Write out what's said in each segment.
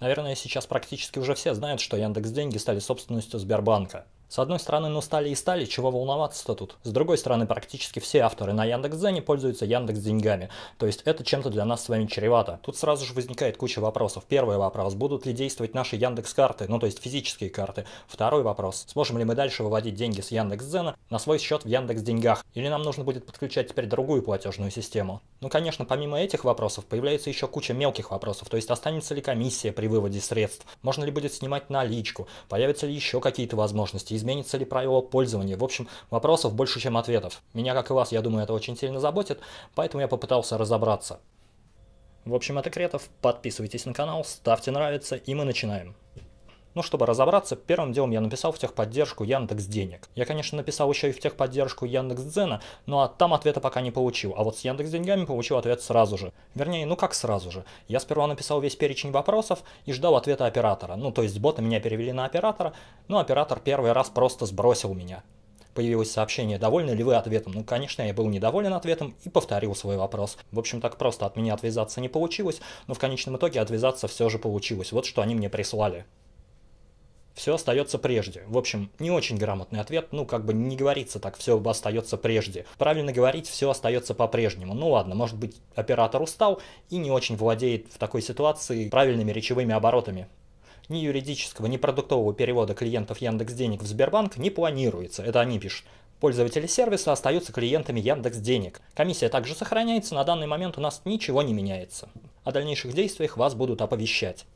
Наверное, сейчас практически уже все знают, что Яндекс Деньги стали собственностью Сбербанка. С одной стороны, ну стали и стали, чего волноваться-то тут? С другой стороны, практически все авторы на Яндекс.Дзене пользуются Яндекс деньгами. То есть это чем-то для нас с вами чревато. Тут сразу же возникает куча вопросов. Первый вопрос, будут ли действовать наши Яндекс карты, ну то есть физические карты. Второй вопрос, сможем ли мы дальше выводить деньги с Яндекс.Дзена на свой счет в Яндекс деньгах? Или нам нужно будет подключать теперь другую платежную систему? Ну конечно, помимо этих вопросов появляется еще куча мелких вопросов. То есть останется ли комиссия при выводе средств? Можно ли будет снимать наличку? Появятся ли еще какие-то возможности? изменится ли правило пользования. В общем, вопросов больше, чем ответов. Меня, как и вас, я думаю, это очень сильно заботит, поэтому я попытался разобраться. В общем, это Кретов. Подписывайтесь на канал, ставьте нравится, и мы начинаем. Ну чтобы разобраться, первым делом я написал в техподдержку Яндекс Денег. Я, конечно, написал еще и в техподдержку Яндекс Дзена, но там ответа пока не получил, а вот с Яндекс Деньгами получил ответ сразу же. Вернее, ну как сразу же. Я сперва написал весь перечень вопросов и ждал ответа оператора. Ну, то есть бота меня перевели на оператора, но оператор первый раз просто сбросил меня появилось сообщение «Довольны ли вы ответом?». Ну, конечно, я был недоволен ответом и повторил свой вопрос. В общем, так просто от меня отвязаться не получилось, но в конечном итоге отвязаться все же получилось. Вот что они мне прислали все остается прежде. В общем, не очень грамотный ответ, ну как бы не говорится так, все остается прежде. Правильно говорить, все остается по-прежнему. Ну ладно, может быть оператор устал и не очень владеет в такой ситуации правильными речевыми оборотами ни юридического, ни продуктового перевода клиентов Яндекс Денег в Сбербанк не планируется. Это они пишут. Пользователи сервиса остаются клиентами Яндекс Денег. Комиссия также сохраняется, на данный момент у нас ничего не меняется. О дальнейших действиях вас будут оповещать.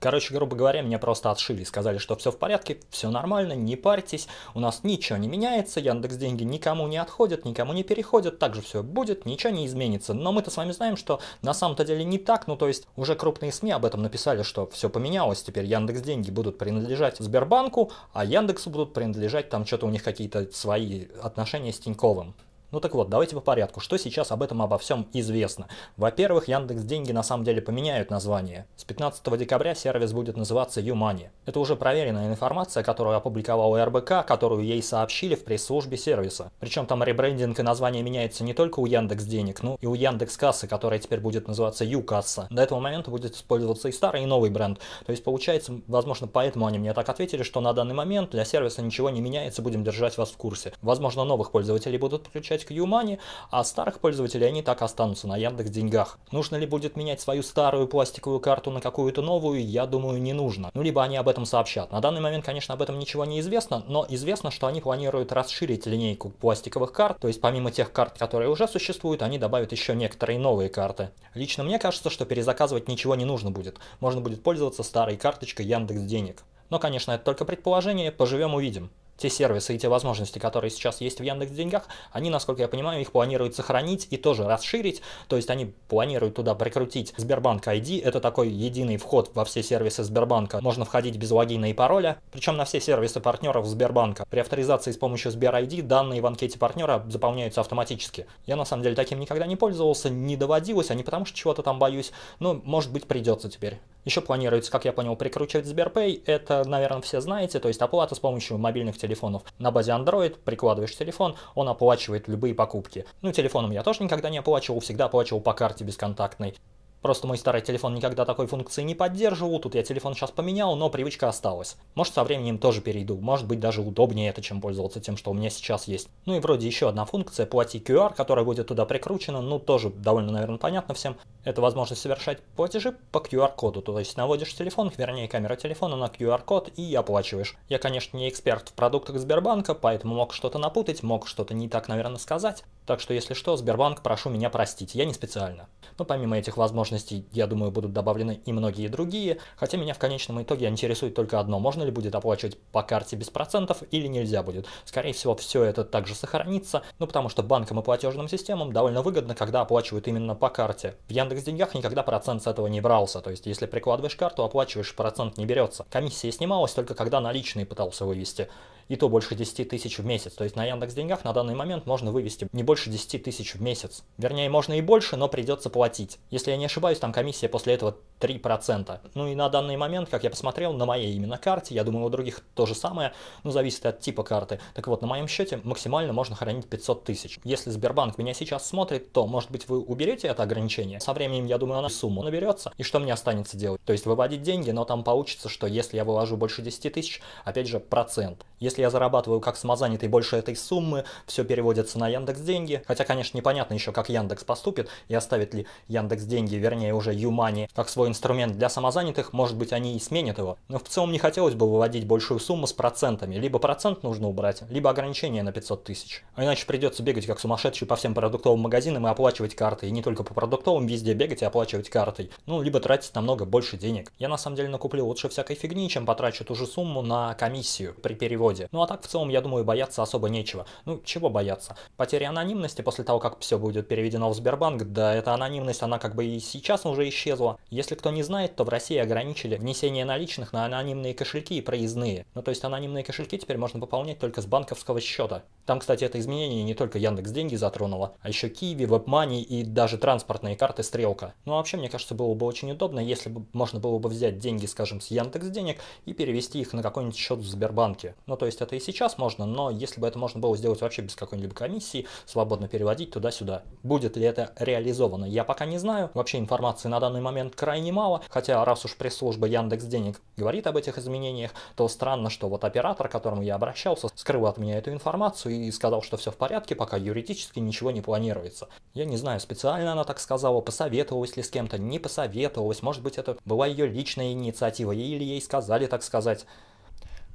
Короче, грубо говоря, меня просто отшили, сказали, что все в порядке, все нормально, не парьтесь, у нас ничего не меняется, Яндекс деньги никому не отходят, никому не переходят, так же все будет, ничего не изменится. Но мы-то с вами знаем, что на самом-то деле не так, ну то есть уже крупные СМИ об этом написали, что все поменялось, теперь Яндекс деньги будут принадлежать Сбербанку, а Яндексу будут принадлежать там что-то у них какие-то свои отношения с Тиньковым. Ну так вот, давайте по порядку. Что сейчас об этом обо всем известно? Во-первых, Яндекс Деньги на самом деле поменяют название. С 15 декабря сервис будет называться Юмани. Это уже проверенная информация, которую опубликовал РБК, которую ей сообщили в пресс-службе сервиса. Причем там ребрендинг и название меняется не только у Яндекс Денег, но и у Яндекс Кассы, которая теперь будет называться Юкасса. До этого момента будет использоваться и старый, и новый бренд. То есть получается, возможно, поэтому они мне так ответили, что на данный момент для сервиса ничего не меняется, будем держать вас в курсе. Возможно, новых пользователей будут подключать переезжать к Юмани, а старых пользователей они так останутся на Яндекс деньгах. Нужно ли будет менять свою старую пластиковую карту на какую-то новую, я думаю, не нужно. Ну, либо они об этом сообщат. На данный момент, конечно, об этом ничего не известно, но известно, что они планируют расширить линейку пластиковых карт, то есть помимо тех карт, которые уже существуют, они добавят еще некоторые новые карты. Лично мне кажется, что перезаказывать ничего не нужно будет. Можно будет пользоваться старой карточкой Яндекс денег. Но, конечно, это только предположение, поживем увидим те сервисы и те возможности, которые сейчас есть в Яндекс Деньгах, они, насколько я понимаю, их планируют сохранить и тоже расширить. То есть они планируют туда прикрутить Сбербанк ID. Это такой единый вход во все сервисы Сбербанка. Можно входить без логина и пароля. Причем на все сервисы партнеров Сбербанка. При авторизации с помощью Сбер ID данные в анкете партнера заполняются автоматически. Я на самом деле таким никогда не пользовался, не доводилось, а не потому что чего-то там боюсь. Но может быть придется теперь. Еще планируется, как я понял, прикручивать Сберпэй. Это, наверное, все знаете, то есть оплата с помощью мобильных телефонов. На базе Android прикладываешь телефон, он оплачивает любые покупки. Ну, телефоном я тоже никогда не оплачивал, всегда оплачивал по карте бесконтактной. Просто мой старый телефон никогда такой функции не поддерживал, тут я телефон сейчас поменял, но привычка осталась. Может со временем тоже перейду, может быть даже удобнее это, чем пользоваться тем, что у меня сейчас есть. Ну и вроде еще одна функция, плати QR, которая будет туда прикручена, ну тоже довольно, наверное, понятно всем. Это возможность совершать платежи по QR-коду, то есть наводишь телефон, вернее камера телефона на QR-код и оплачиваешь. Я, конечно, не эксперт в продуктах Сбербанка, поэтому мог что-то напутать, мог что-то не так, наверное, сказать. Так что если что, Сбербанк, прошу меня простить, я не специально. Но ну, помимо этих возможностей, возможностей, я думаю, будут добавлены и многие другие, хотя меня в конечном итоге интересует только одно, можно ли будет оплачивать по карте без процентов или нельзя будет. Скорее всего, все это также сохранится, ну потому что банкам и платежным системам довольно выгодно, когда оплачивают именно по карте. В Яндекс Деньгах никогда процент с этого не брался, то есть если прикладываешь карту, оплачиваешь, процент не берется. Комиссия снималась только когда наличные пытался вывести и то больше 10 тысяч в месяц. То есть на Яндекс Деньгах на данный момент можно вывести не больше 10 тысяч в месяц. Вернее, можно и больше, но придется платить. Если я не ошибаюсь, там комиссия после этого 3%. Ну и на данный момент, как я посмотрел, на моей именно карте, я думаю, у других то же самое, но зависит от типа карты. Так вот, на моем счете максимально можно хранить 500 тысяч. Если Сбербанк меня сейчас смотрит, то, может быть, вы уберете это ограничение? Со временем, я думаю, она сумму наберется. И что мне останется делать? То есть выводить деньги, но там получится, что если я вывожу больше 10 тысяч, опять же, процент. Если я зарабатываю как самозанятый больше этой суммы, все переводится на Яндекс деньги. Хотя, конечно, непонятно еще, как Яндекс поступит и оставит ли Яндекс деньги, вернее, уже Юмани, как свой инструмент для самозанятых, может быть они и сменят его. Но в целом не хотелось бы выводить большую сумму с процентами. Либо процент нужно убрать, либо ограничение на 500 тысяч. А иначе придется бегать как сумасшедший по всем продуктовым магазинам и оплачивать картой. И не только по продуктовым, везде бегать и оплачивать картой. Ну, либо тратить намного больше денег. Я на самом деле накуплю лучше всякой фигни, чем потрачу ту же сумму на комиссию при переводе. Ну а так в целом, я думаю, бояться особо нечего. Ну, чего бояться? Потери анонимности после того, как все будет переведено в Сбербанк, да эта анонимность, она как бы и сейчас уже исчезла. Если кто не знает, то в России ограничили внесение наличных на анонимные кошельки и проездные. Ну то есть анонимные кошельки теперь можно пополнять только с банковского счета. Там, кстати, это изменение не только Яндекс деньги затронуло, а еще Киеви, WebMoney и даже транспортные карты Стрелка. Ну вообще, мне кажется, было бы очень удобно, если бы можно было бы взять деньги, скажем, с Яндекс денег и перевести их на какой-нибудь счет в Сбербанке. Ну то есть это и сейчас можно, но если бы это можно было сделать вообще без какой-либо комиссии, свободно переводить туда-сюда. Будет ли это реализовано, я пока не знаю. Вообще информации на данный момент крайне немало. Хотя, раз уж пресс-служба Яндекс Денег говорит об этих изменениях, то странно, что вот оператор, к которому я обращался, скрыл от меня эту информацию и сказал, что все в порядке, пока юридически ничего не планируется. Я не знаю, специально она так сказала, посоветовалась ли с кем-то, не посоветовалась, может быть это была ее личная инициатива, или ей сказали так сказать.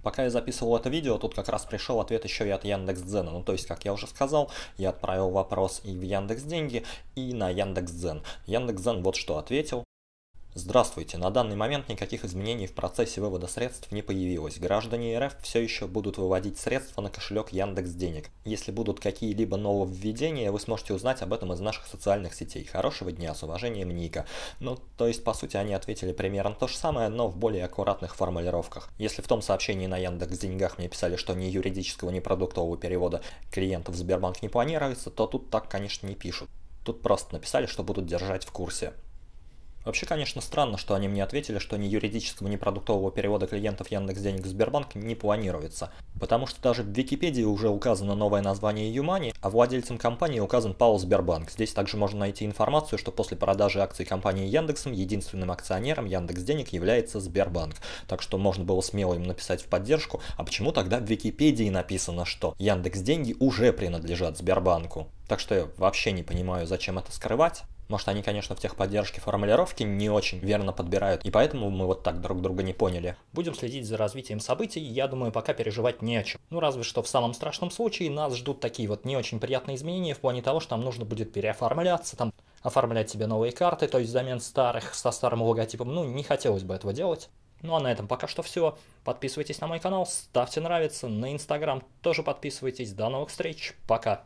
Пока я записывал это видео, тут как раз пришел ответ еще и от Яндекс.Дзена. Ну, то есть, как я уже сказал, я отправил вопрос и в Яндекс Деньги, и на Яндекс.Дзен. Яндекс.Дзен вот что ответил. Здравствуйте, на данный момент никаких изменений в процессе вывода средств не появилось. Граждане РФ все еще будут выводить средства на кошелек Яндекс Денег. Если будут какие-либо нововведения, вы сможете узнать об этом из наших социальных сетей. Хорошего дня, с уважением, Ника. Ну, то есть, по сути, они ответили примерно то же самое, но в более аккуратных формулировках. Если в том сообщении на Яндекс Деньгах мне писали, что ни юридического, ни продуктового перевода клиентов в Сбербанк не планируется, то тут так, конечно, не пишут. Тут просто написали, что будут держать в курсе. Вообще, конечно, странно, что они мне ответили, что ни юридического, ни продуктового перевода клиентов Яндекс Денег в Сбербанк не планируется. Потому что даже в Википедии уже указано новое название Юмани, а владельцем компании указан ПАО Сбербанк. Здесь также можно найти информацию, что после продажи акций компании Яндексом единственным акционером Яндекс Денег является Сбербанк. Так что можно было смело им написать в поддержку, а почему тогда в Википедии написано, что Яндекс Деньги уже принадлежат Сбербанку? Так что я вообще не понимаю, зачем это скрывать. Может, они, конечно, в техподдержке формулировки не очень верно подбирают, и поэтому мы вот так друг друга не поняли. Будем следить за развитием событий, я думаю, пока переживать не о чем. Ну, разве что в самом страшном случае нас ждут такие вот не очень приятные изменения в плане того, что нам нужно будет переоформляться, там оформлять себе новые карты, то есть замен старых со старым логотипом. Ну, не хотелось бы этого делать. Ну а на этом пока что все. Подписывайтесь на мой канал, ставьте нравится, на инстаграм тоже подписывайтесь. До новых встреч, пока!